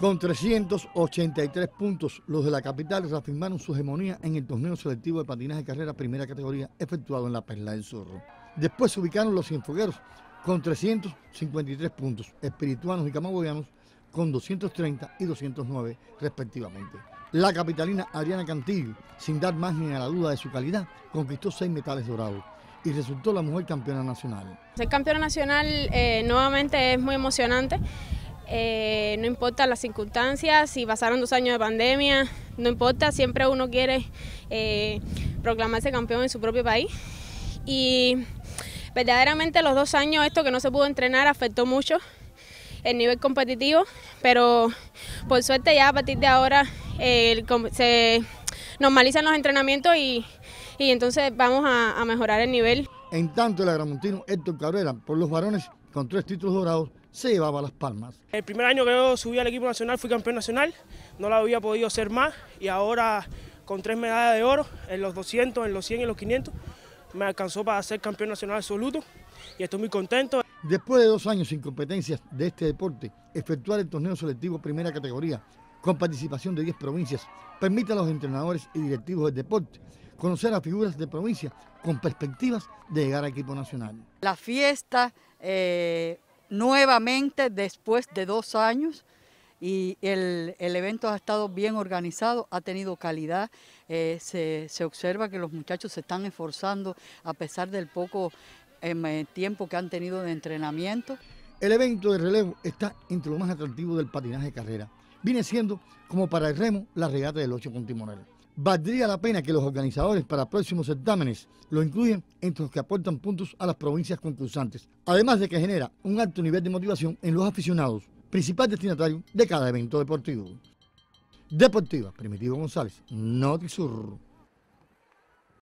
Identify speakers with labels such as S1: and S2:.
S1: Con 383 puntos, los de la capital reafirmaron su hegemonía en el torneo selectivo de patinaje de carrera primera categoría efectuado en la Perla del Zorro. Después se ubicaron los cienfugueros con 353 puntos, espirituanos y Camagoyanos con 230 y 209 respectivamente. La capitalina Adriana Cantillo, sin dar más ni a la duda de su calidad, conquistó seis metales dorados y resultó la mujer campeona nacional.
S2: Ser campeona nacional eh, nuevamente es muy emocionante. Eh, no importa las circunstancias, si pasaron dos años de pandemia, no importa, siempre uno quiere eh, proclamarse campeón en su propio país. Y verdaderamente los dos años, esto que no se pudo entrenar, afectó mucho el nivel competitivo, pero por suerte ya a partir de ahora se normalizan los entrenamientos y, entonces vamos a, a mejorar el nivel.
S1: En tanto, el agramontino Héctor Cabrera, por los varones, con tres títulos dorados, se llevaba las palmas.
S2: El primer año que yo subí al equipo nacional fui campeón nacional, no lo había podido ser más y ahora con tres medallas de oro en los 200, en los 100 y en los 500 me alcanzó para ser campeón nacional absoluto
S1: y estoy muy contento. Después de dos años sin competencias de este deporte, efectuar el torneo selectivo primera categoría con participación de 10 provincias permite a los entrenadores y directivos del deporte conocer a figuras de provincia con perspectivas de llegar al equipo nacional.
S3: La fiesta, eh, nuevamente después de dos años y el, evento ha estado bien organizado, ha tenido calidad, eh, se, observa que los muchachos se están esforzando a pesar del poco em, eh, tiempo que han tenido de entrenamiento.
S1: El evento de relevo está entre lo más atractivo del patinaje de carrera. Viene siendo, como para el remo, la regata del 8 con timonel. Valdría la pena que los organizadores para próximos certámenes lo incluyan entre los que aportan puntos a las provincias concursantes, además de que genera un alto nivel de motivación en los aficionados, principal destinatario de cada evento deportivo. Deportiva, Primitivo González, Notisur.